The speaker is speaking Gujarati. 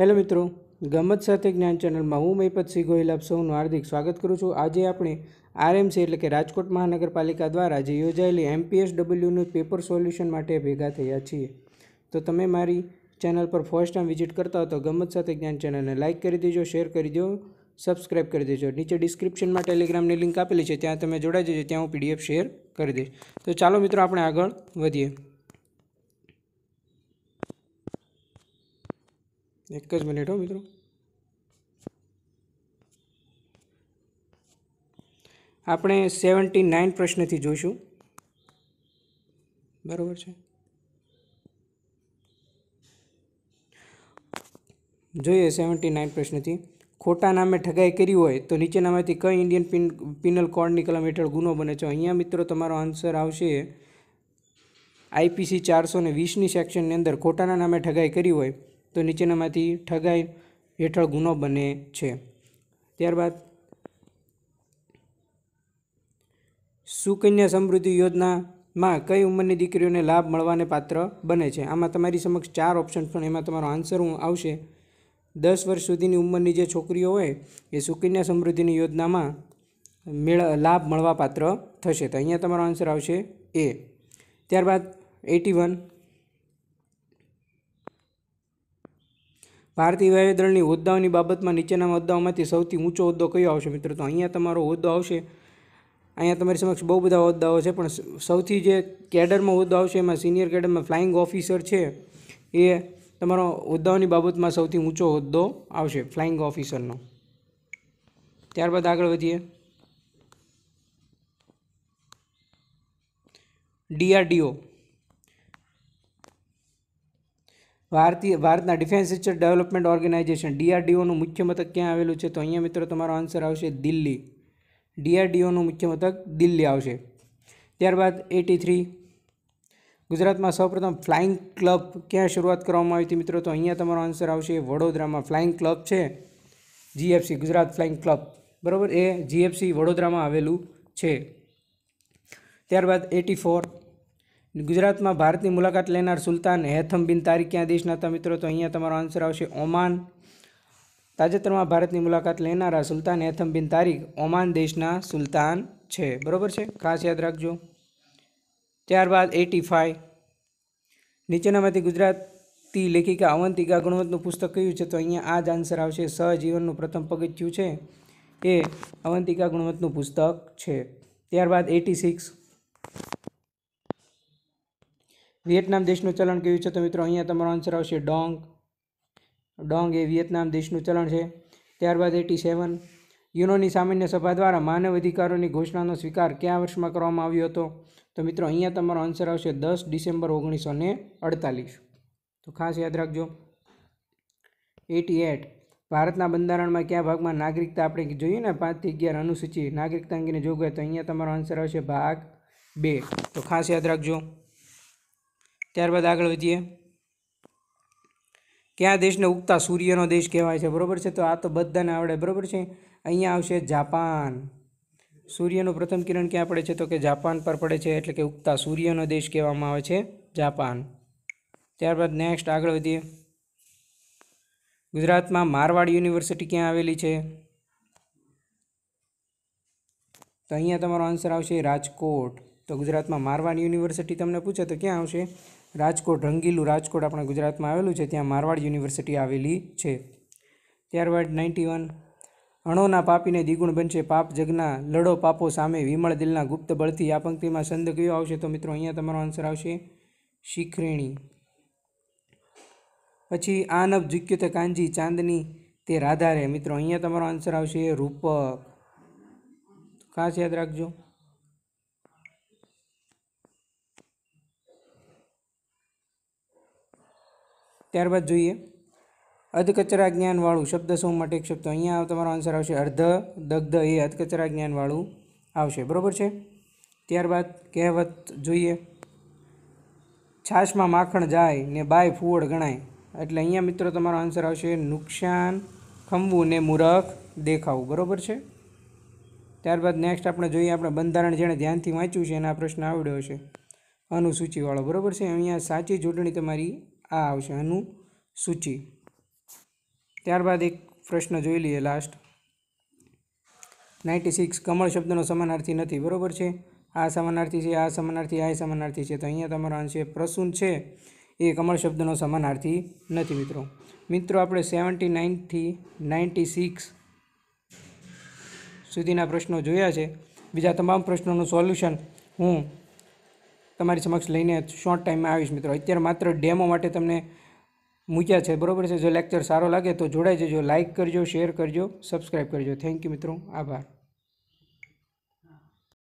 હેલો મિત્રો ગમત સાથે જ્ઞાન ચેનલમાં હું મહીપતસિંહ ગોહિલ આપ સૌનું હાર્દિક સ્વાગત કરું છું આજે આપણે આરએમસી એટલે કે રાજકોટ મહાનગરપાલિકા દ્વારા જે યોજાયેલી એમપીએસ ડબલ્યુનું પેપર સોલ્યુશન માટે ભેગા થયા છીએ તો તમે મારી ચેનલ પર ફર્સ્ટ ટાઈમ વિઝિટ કરતા હો તો ગમત સાથે જ્ઞાન ચેનલને લાઇક કરી દેજો શેર કરી દો સબસ્ક્રાઇબ કરી દેજો નીચે ડિસ્ક્રિપ્શનમાં ટેલિગ્રામની લિંક આપેલી છે ત્યાં તમે જોડાઈ દેજો ત્યાં હું પીડીએફ શેર કરી દઈશ તો ચાલો મિત્રો આપણે આગળ વધીએ એક જ મિનિટ હો મિત્રો આપણે સેવન્ટી નાઇન પ્રશ્નથી જોઈશું બરાબર છે જોઈએ સેવન્ટી નાઇન પ્રશ્નથી ખોટા નામે ઠગાઈ કરી હોય તો નીચેનામાંથી કઈ ઇન્ડિયન પિન પિનલ કોડની કલમ હેઠળ ગુનો બને છે અહીંયા મિત્રો તમારો આન્સર આવશે આઈપીસી ચારસો ને વીસની સેક્શનની અંદર ખોટાના નામે ઠગાઈ કરી હોય તો નીચેનામાંથી ઠગાઈ હેઠળ ગુનો બને છે ત્યારબાદ સુકન્યા સમૃદ્ધિ યોજનામાં કઈ ઉંમરની દીકરીઓને લાભ મળવાને પાત્ર બને છે આમાં તમારી સમક્ષ ચાર ઓપ્શન પણ એમાં તમારો આન્સર આવશે દસ વર્ષ સુધીની ઉંમરની જે છોકરીઓ હોય એ સુકન્યા સમૃદ્ધિની યોજનામાં મેળ લાભ મળવા પાત્ર થશે તો અહીંયા તમારો આન્સર આવશે એ ત્યારબાદ એટી વન ભારતીય વાયુદળની હોદ્દાઓની બાબતમાં નીચેના હોદ્દાઓમાંથી સૌથી ઊંચો હોદ્દો કયો આવશે મિત્રો તો અહીંયા તમારો હોદ્દો આવશે અહીંયા તમારી સમક્ષ બહુ બધા હોદ્દાઓ છે પણ સૌથી જે કેડરમાં હોદ્દો આવશે એમાં સિનિયર કેડરમાં ફ્લાઇંગ ઓફિસર છે એ તમારો હોદ્દાઓની બાબતમાં સૌથી ઊંચો હોદ્દો આવશે ફ્લાઇંગ ઓફિસરનો ત્યારબાદ આગળ વધીએ ડીઆરડીઓ ભારતીય ભારતના ડિફેન્સ રિસર્ચ ડેવલપમેન્ટ ઓર્ગેનાઇઝેશન ડીઆરડીઓનું મુખ્ય મથક ક્યાં આવેલું છે તો અહીંયા મિત્રો તમારો આન્સર આવશે દિલ્હી ડીઆરડીઓનું મુખ્ય મથક દિલ્હી આવશે ત્યારબાદ એટી થ્રી ગુજરાતમાં સૌપ્રથમ ફ્લાઇંગ ક્લબ ક્યાં શરૂઆત કરવામાં આવી હતી મિત્રો તો અહીંયા તમારો આન્સર આવશે વડોદરામાં ફ્લાઇંગ ક્લબ છે જીએફસી ગુજરાત ફ્લાઇંગ ક્લબ બરાબર એ જીએફસી વડોદરામાં આવેલું છે ત્યારબાદ એટી ફોર ગુજરાતમાં ભારતની મુલાકાત લેનાર સુલતાન હેથમ બિન તારીખ ક્યાં દેશના મિત્રો તો અહીંયા તમારો આન્સર આવશે ઓમાન તાજેતરમાં ભારતની મુલાકાત લેનારા સુલતાન હેથમ બિન તારીખ ઓમાન દેશના સુલતાન છે બરાબર છે ખાસ યાદ રાખજો ત્યારબાદ એટી ફાઇવ નીચેનામાંથી ગુજરાતી લેખિકા અવંતિકા ગુણવંતનું પુસ્તક કયું છે તો અહીંયા આ જ આન્સર આવશે સહજીવનનું પ્રથમ પગથિયું છે એ અવંતિકા ગુણવત્તનું પુસ્તક છે ત્યારબાદ એટી સિક્સ વિયેતનામ દેશનું ચલણ કયું છે તો મિત્રો અહીંયા તમારો આન્સર આવશે ડોંગ ડોંગ એ વિયેતનામ દેશનું ચલણ છે ત્યારબાદ એટી સેવન યુનોની સામાન્ય સભા દ્વારા માનવ અધિકારોની ઘોષણાનો સ્વીકાર કયા વર્ષમાં કરવામાં આવ્યો હતો તો મિત્રો અહીંયા તમારો આન્સર આવશે દસ ડિસેમ્બર ઓગણીસો ને અડતાલીસ તો ખાસ યાદ રાખજો એટી એટ ભારતના બંધારણમાં કયા ભાગમાં નાગરિકતા આપણે જોઈએ ને પાંચથી અગિયાર અનુસૂચિ નાગરિકતા અંગેની જોગવાઈ તો અહીંયા તમારો આન્સર આવશે ભાગ બે તો ખાસ યાદ રાખજો ત્યારબાદ આગળ વધીએ કયા દેશને ઉગતા સૂર્યનો દેશ કહેવાય છે બરાબર છે તો આ તો બધાને આવડે બરાબર છે અહીંયા આવશે જાપાન સૂર્યનું પ્રથમ કિરણ ક્યાં પડે છે તો કે જાપાન પર પડે છે એટલે કે ઉગતા સૂર્યનો દેશ કહેવામાં આવે છે જાપાન ત્યારબાદ નેક્સ્ટ આગળ વધીએ ગુજરાતમાં મારવાડ યુનિવર્સિટી ક્યાં આવેલી છે તો અહીંયા તમારો આન્સર આવશે રાજકોટ તો ગુજરાતમાં મારવાડ યુનિવર્સિટી તમને પૂછે તો ક્યાં આવશે રાજકોટ રંગીલું રાજકોટ આપણા ગુજરાતમાં આવેલું છે ત્યાં મારવાડ યુનિવર્સિટી આવેલી છે ત્યારબાદ નાઇન્ટી વન અણોના પાપીને દ્વિગુણ બનશે પાપ જગના લડો પાપો સામે વિમળ દિલના ગુપ્ત બળથી આ પંક્તિમાં છંદ કયો આવશે તો મિત્રો અહીંયા તમારો આન્સર આવશે શિખરેણી પછી આનબ ઝુક્યો તો કાંજી ચાંદની તે રાધારે મિત્રો અહીંયા તમારો આન્સર આવશે રૂપક ખાસ યાદ રાખજો ત્યારબાદ જોઈએ અધકચરા જ્ઞાનવાળું શબ્દ શું માટે એક શબ્દ અહીંયા તમારો આન્સર આવશે અર્ધ દગ્ધ એ અધકચરા જ્ઞાનવાળું આવશે બરાબર છે ત્યારબાદ કહેવત જોઈએ છાશમાં માખણ જાય ને બાય ફૂવડ ગણાય એટલે અહીંયા મિત્રો તમારો આન્સર આવશે નુકસાન ખંભવું ને મૂરખ દેખાવું બરાબર છે ત્યારબાદ નેક્સ્ટ આપણે જોઈએ આપણે બંધારણ જેણે ધ્યાનથી વાંચ્યું છે એના પ્રશ્ન આવડ્યો છે અનુસૂચિવાળો બરાબર છે અહીંયા સાચી ચૂંટણી તમારી આ આવશે આનું સૂચિ ત્યારબાદ એક પ્રશ્ન જોઈ લઈએ લાસ્ટ નાઇન્ટી સિક્સ કમળ શબ્દનો સમાનાર્થી નથી બરાબર છે આ સમાનાર્થી છે આ સમાનાર્થી આ સમાનાર્થી છે તો અહીંયા તમારો આન્સર પ્રસૂન છે એ કમળ શબ્દનો સમાનાર્થી નથી મિત્રો મિત્રો આપણે સેવન્ટી નાઇનથી નાઇન્ટી સિક્સ સુધીના પ્રશ્નો જોયા છે બીજા તમામ પ્રશ્નોનું સોલ્યુશન હું તમારી સમક્ષ લઈને શોર્ટ ટાઈમમાં આવીશ મિત્રો અત્યારે માત્ર ડેમો માટે તમને મૂક્યા છે બરાબર છે જો લેક્ચર સારો લાગે તો જોડાઈ જજો લાઇક કરજો શેર કરજો સબસ્ક્રાઈબ કરજો થેન્ક યુ મિત્રો આભાર